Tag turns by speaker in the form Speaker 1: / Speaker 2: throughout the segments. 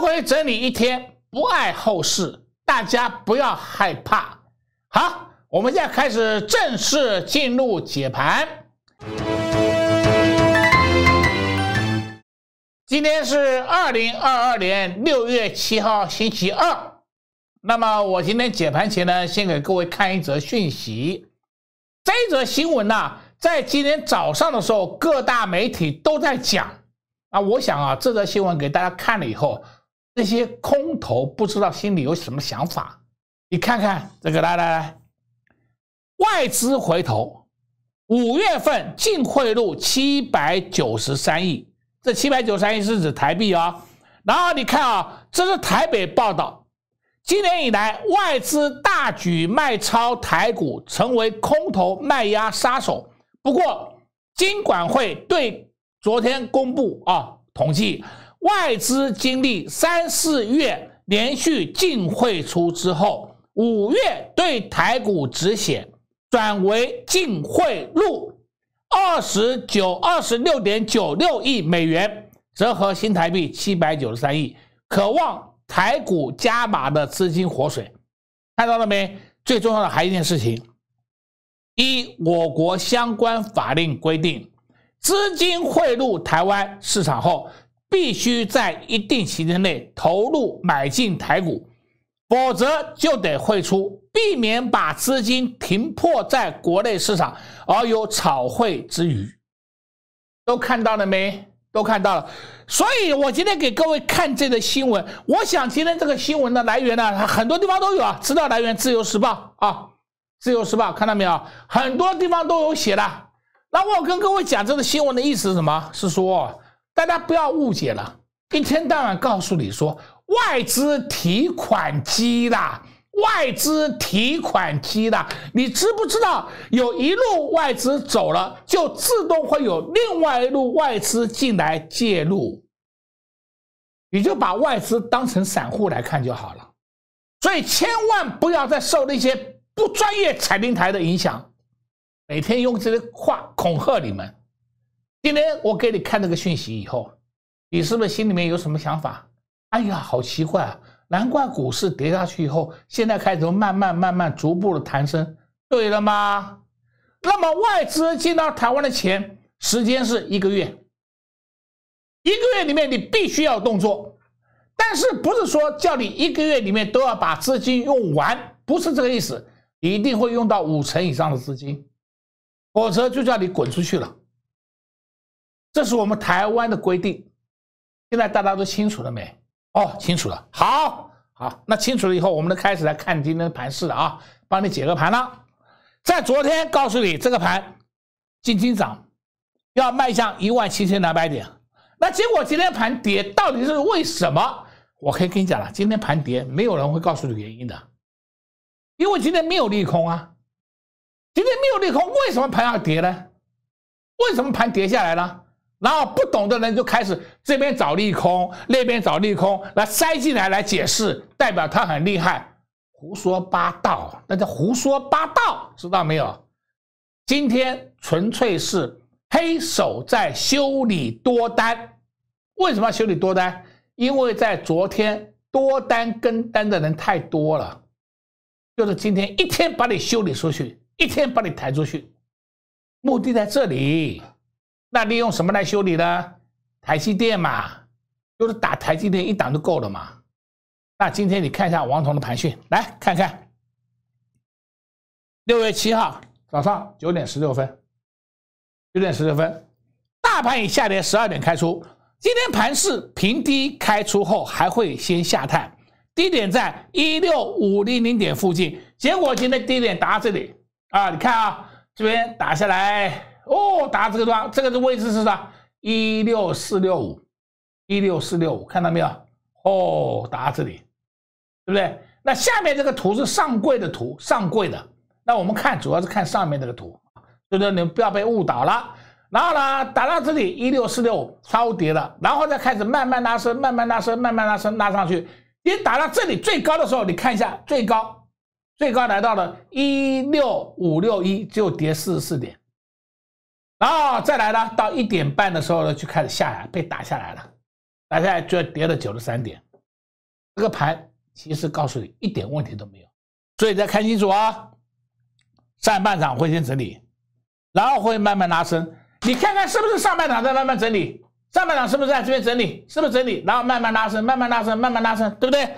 Speaker 1: 回整理一天，不碍后事，大家不要害怕。好，我们现在开始正式进入解盘。今天是二零二二年六月七号，星期二。那么我今天解盘前呢，先给各位看一则讯息。这则新闻呢，在今天早上的时候，各大媒体都在讲。啊，我想啊，这则新闻给大家看了以后。那些空头不知道心里有什么想法，你看看这个，来来来，外资回头，五月份净汇入七百九十三亿，这七百九十三亿是指台币啊。然后你看啊，这是台北报道，今年以来外资大举卖超台股，成为空头卖压杀手。不过，金管会对昨天公布啊统计。外资经历三四月连续净汇出之后，五月对台股止血转为净汇入，二十九二十六点九六亿美元，折合新台币七百九十三亿，渴望台股加码的资金活水，看到了没？最重要的还有一件事情，一我国相关法令规定，资金汇入台湾市场后。必须在一定时间内投入买进台股，否则就得汇出，避免把资金停泊在国内市场而有炒汇之余。都看到了没？都看到了。所以我今天给各位看这个新闻。我想今天这个新闻的来源呢，很多地方都有啊。知道来源？自由时报啊，自由时报看到没有？很多地方都有写的。那我跟各位讲这个新闻的意思是什么？是说。大家不要误解了，一天到晚告诉你说外资提款机啦，外资提款机啦，你知不知道有一路外资走了，就自动会有另外一路外资进来介入？你就把外资当成散户来看就好了，所以千万不要再受那些不专业踩平台的影响，每天用这些话恐吓你们。今天我给你看这个讯息以后，你是不是心里面有什么想法？哎呀，好奇怪啊！难怪股市跌下去以后，现在开始慢慢、慢慢、逐步的弹升，对了吗？那么外资进到台湾的钱，时间是一个月，一个月里面你必须要动作，但是不是说叫你一个月里面都要把资金用完？不是这个意思，一定会用到五成以上的资金，否则就叫你滚出去了。这是我们台湾的规定，现在大家都清楚了没？哦，清楚了。好，好，那清楚了以后，我们就开始来看今天的盘势了啊！帮你解个盘了，在昨天告诉你这个盘进金涨，要迈向一万七千两百点。那结果今天盘跌，到底是为什么？我可以跟你讲了，今天盘跌没有人会告诉你原因的，因为今天没有利空啊。今天没有利空，为什么盘要跌呢？为什么盘跌下来了？然后不懂的人就开始这边找利空，那边找利空来塞进来来解释，代表他很厉害，胡说八道，那叫胡说八道，知道没有？今天纯粹是黑手在修理多单。为什么要修理多单？因为在昨天多单跟单的人太多了，就是今天一天把你修理出去，一天把你抬出去，目的在这里。那利用什么来修理呢？台积电嘛，就是打台积电一档就够了嘛。那今天你看一下王彤的盘讯，来看看。六月七号早上九点十六分，九点十六分，大盘已下跌十二点开出。今天盘市平低开出后，还会先下探，低点在一六五零零点附近。结果今天低点到这里啊！你看啊，这边打下来。哦，打这个桩，这个的位置是啥？一六四六五，一六四六五，看到没有？哦，打这里，对不对？那下面这个图是上柜的图，上柜的。那我们看，主要是看上面这个图，所以说你们不要被误导了。然后呢，打到这里一六四六超跌了，然后再开始慢慢拉升，慢慢拉升，慢慢拉升，拉上去。你打到这里最高的时候，你看一下最高，最高来到了一六五六一，就跌四十四点。然后再来呢，到一点半的时候呢，就开始下来，被打下来了，下来就跌了九十三点。这个盘其实告诉你一点问题都没有，所以再看清楚啊。上半场会先整理，然后会慢慢拉升。你看看是不是上半场在慢慢整理？上半场是不是在这边整理？是不是整理？然后慢慢拉升，慢慢拉升，慢慢拉升，对不对？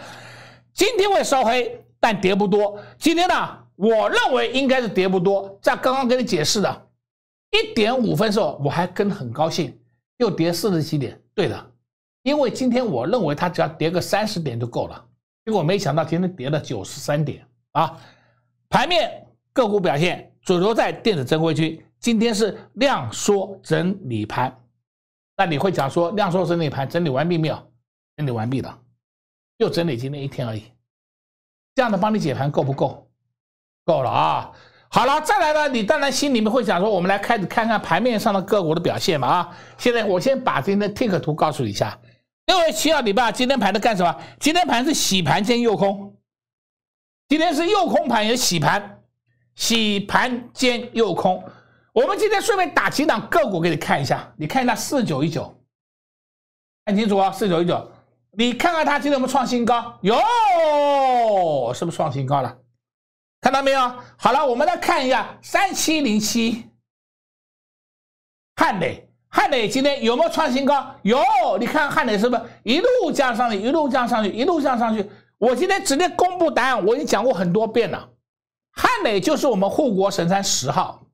Speaker 1: 今天会收黑，但跌不多。今天呢，我认为应该是跌不多，在刚刚跟你解释的。一点五分时候我还跟很高兴，又跌四十七点，对的，因为今天我认为它只要跌个三十点就够了，结果没想到今天跌了九十三点啊！盘面个股表现主流在电子、正规区，今天是量缩整理盘。那你会讲说量缩整理盘整理完毕没有？整理完毕了，又整理今天一天而已，这样的帮你解盘够不够？够了啊！好了，再来呢，你当然心里面会想说，我们来开始看看盘面上的个股的表现嘛啊！现在我先把今天的 tick 图告诉你一下。六月七号你把今天盘的干什么？今天盘是洗盘兼诱空，今天是诱空盘也洗盘，洗盘兼诱空。我们今天顺便打几档个股给你看一下，你看一下四九一九，看清楚啊，四九一九，你看看它今天有没有创新高？有，是不是创新高了？看到没有？好了，我们来看一下三七零七，汉磊，汉磊今天有没有创新高？有，你看汉磊是不是一路降上去，一路降上去，一路降上去？我今天直接公布答案，我已经讲过很多遍了，汉磊就是我们护国神山十号，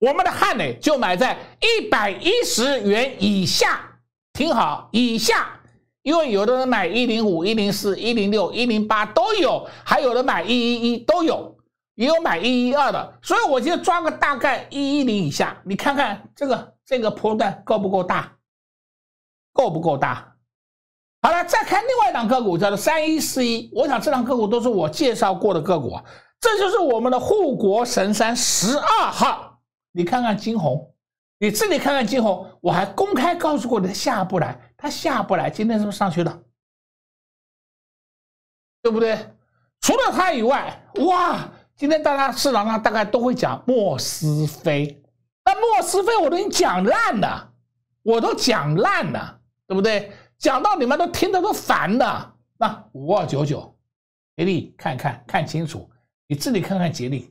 Speaker 1: 我们的汉磊就买在一百一十元以下，听好，以下。因为有的人买一零五一零四一零六一零八都有，还有的买一一一都有，也有买一一二的，所以我就抓个大概一一零以下。你看看这个这个波段够不够大？够不够大？好了，再看另外一档个股，叫做三一四一。我想这档个股都是我介绍过的个股，这就是我们的护国神山十二号。你看看金红，你自己看看金红，我还公开告诉过你下不来。它下不来，今天是不是上去了？对不对？除了它以外，哇，今天大家市场上大概都会讲莫斯菲，那莫斯菲我都已经讲烂了，我都讲烂了，对不对？讲到你们都听得都烦的。那五二九九，杰利看看看清楚，你自己看看杰利。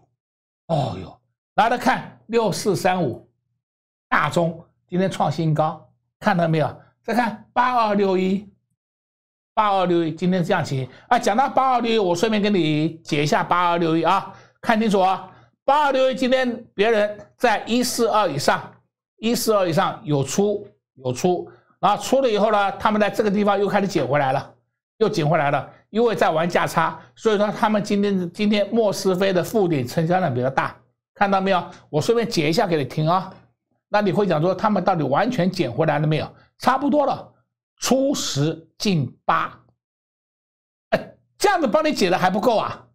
Speaker 1: 哦呦，来来看六四三五，大中今天创新高，看到没有？再看八二六一，八二六一今天这样息啊！讲到八二六一，我顺便跟你解一下八二六一啊。看清楚啊，八二六一今天别人在一四二以上，一四二以上有出有出，然后出了以后呢，他们在这个地方又开始捡回来了，又捡回来了，因为在玩价差，所以说他们今天今天莫斯菲的负点成交量比较大，看到没有？我顺便解一下给你听啊。那你会讲说他们到底完全捡回来了没有？差不多了，初十进八，哎，这样子帮你解的还不够啊。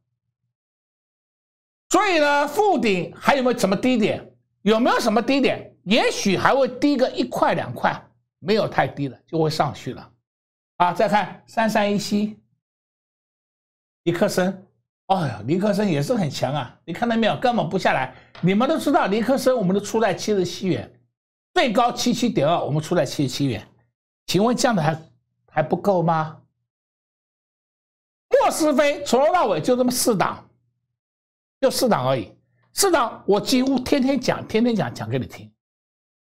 Speaker 1: 所以呢，附顶还有没有什么低点？有没有什么低点？也许还会低个一块两块，没有太低了，就会上去了。啊，再看三三一七，尼克生，哎呀，尼克生也是很强啊，你看到没有？根本不下来。你们都知道，尼克生我们都出在七十七元。最高七七点二，我们出来七七元，请问降的还还不够吗？莫是非从头到尾就这么四档，就四档而已，四档我几乎天天讲，天天讲讲给你听，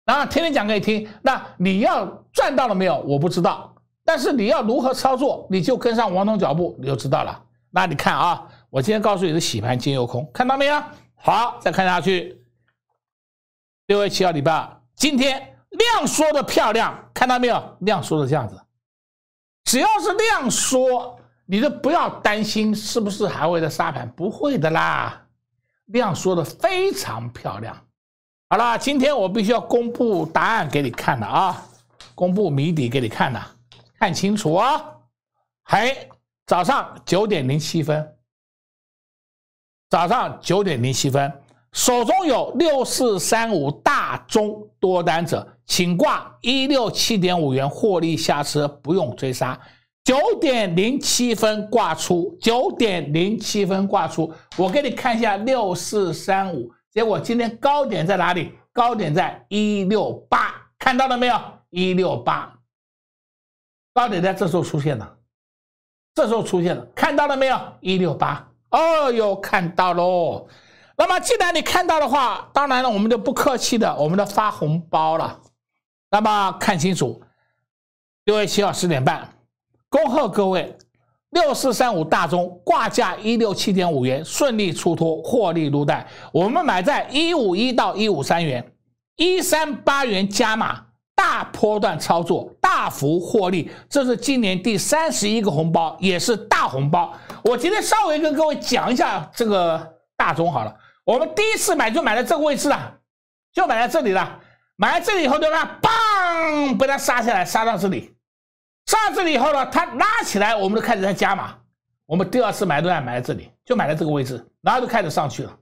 Speaker 1: 然后天天讲给你听，那你要赚到了没有？我不知道，但是你要如何操作，你就跟上王总脚步，你就知道了。那你看啊，我今天告诉你的洗盘金油空，看到没有？好，再看下去，六月七号礼拜。二。今天量缩的漂亮，看到没有？量缩的这样子，只要是量缩，你就不要担心是不是还会在杀盘，不会的啦。量缩的非常漂亮。好啦，今天我必须要公布答案给你看的啊，公布谜底给你看的，看清楚啊。嘿，早上九点零七分，早上九点零七分。手中有六四三五大中多单者，请挂一六七点五元获利下车，不用追杀。九点零七分挂出，九点零七分挂出。我给你看一下六四三五，结果今天高点在哪里？高点在一六八，看到了没有？一六八，高点在这时候出现了，这时候出现了，看到了没有？一六八，哦哟，看到喽。那么既然你看到的话，当然了，我们就不客气的，我们都发红包了。那么看清楚，六月七号十点半，恭贺各位，六四三五大中挂价一六七点五元顺利出脱，获利入袋。我们买在一五一到一五三元，一三八元加码，大波段操作，大幅获利。这是今年第三十一个红包，也是大红包。我今天稍微跟各位讲一下这个大中好了。我们第一次买就买在这个位置了，就买在这里了，买在这里以后，对吧？嘣，被它杀下来，杀到这里，杀到这里以后呢，它拉起来，我们就开始在加码。我们第二次买都在买在这里，就买在这个位置，然后就开始上去了。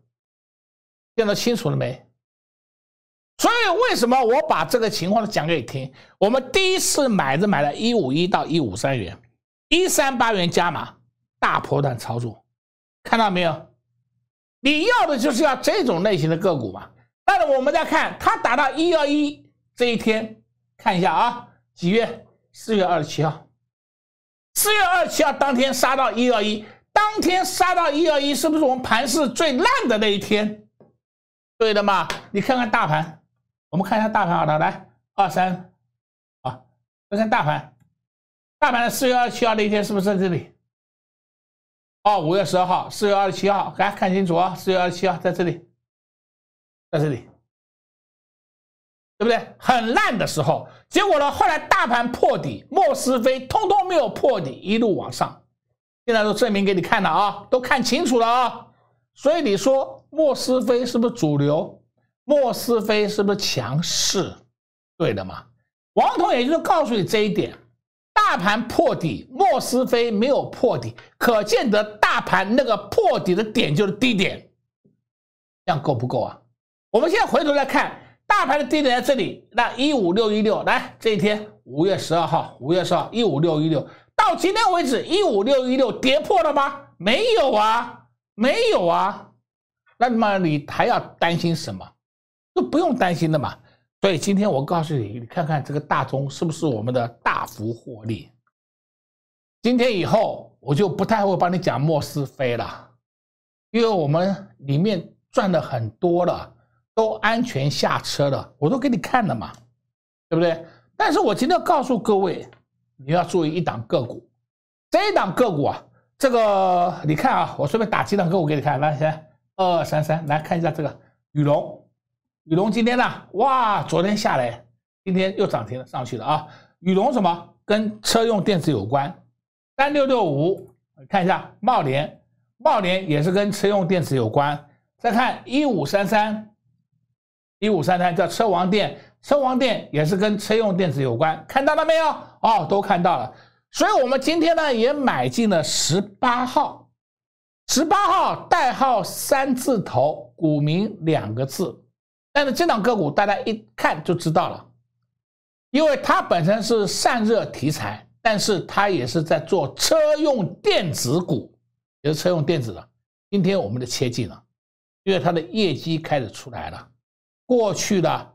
Speaker 1: 现在清楚了没？所以为什么我把这个情况都讲给你听？我们第一次买是买了一五一到一五三元，一三八元加码，大波段操作，看到没有？你要的就是要这种类型的个股嘛？但是我们再看，它达到一幺一这一天，看一下啊，几月？四月二十七号。四月二十七号当天杀到一幺一，当天杀到一幺一，是不是我们盘势最烂的那一天？对的嘛？你看看大盘，我们看一下大盘啊，来，二三，啊，看看大盘，大盘的四月二十七号那一天是不是在这里？哦，五月十二号，四月二十七号，来看清楚啊！四月二十七号在这里，在这里，对不对？很烂的时候，结果呢？后来大盘破底，莫斯飞通通没有破底，一路往上。现在都证明给你看了啊，都看清楚了啊。所以你说莫斯飞是不是主流？莫斯飞是不是强势？对的嘛。王彤也就是告诉你这一点。大盘破底莫斯菲没有破底，可见得大盘那个破底的点就是低点，这样够不够啊？我们现在回头来看，大盘的低点在这里，那一五六一六来这一天，五月十二号，五月十二一五六一六，到今天为止一五六一六跌破了吗？没有啊，没有啊，那么你还要担心什么？就不用担心的嘛。所以今天我告诉你，你看看这个大宗是不是我们的大幅获利？今天以后我就不太会帮你讲莫斯飞了，因为我们里面赚的很多了，都安全下车了，我都给你看了嘛，对不对？但是我今天告诉各位，你要注意一档个股，这一档个股啊，这个你看啊，我顺便打几档个股给你看，来，先二三三，来看一下这个羽龙。宇龙今天呢？哇，昨天下来，今天又涨停了，上去了啊！宇龙什么？跟车用电池有关，三六六五，看一下茂联，茂联也是跟车用电池有关。再看一五三三，一五三三叫车王电，车王电也是跟车用电池有关，看到了没有？哦，都看到了。所以我们今天呢也买进了十八号，十八号代号三字头，股名两个字。但是这档个股大家一看就知道了，因为它本身是散热题材，但是它也是在做车用电子股，也是车用电子的。今天我们的切记了，因为它的业绩开始出来了，过去的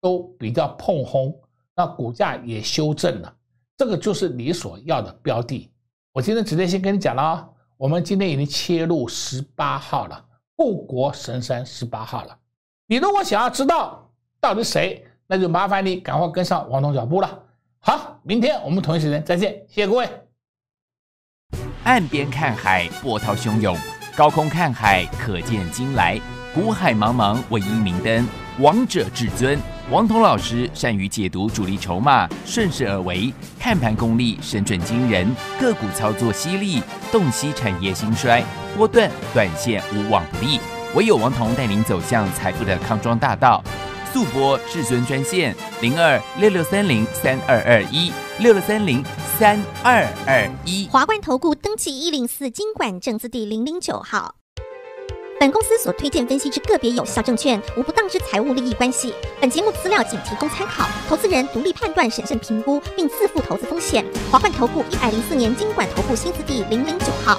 Speaker 1: 都比较碰轰，那股价也修正了，这个就是你所要的标的。我今天直接先跟你讲了，我们今天已经切入十八号了，护国神山十八号了。你如果想要知道到底谁，那就麻烦你赶快跟上王总脚步了。好，明天我们同一时间再见，谢谢各位。岸边看海，波涛汹涌；高空看海，可见金来。古海茫茫，唯一明灯。王者至尊，王彤老师善于解读主力筹码，顺势而为，看盘功力深准惊人，个股操作犀利，洞悉产业兴衰，波段短线无往不利。唯有王彤带您走向财富的康庄大道，速播至尊专线零二六六三零三二二一六六三零三二二一。华冠投顾登记一零四经管证字第零零九号。本公司所推荐分析之个别有效证券，无不当之财务利益关系。本节目资料仅提供参考，投资人独立判断、审慎评估，并自负投资风险。华冠投顾一百零四年经管投顾新字第零零九号。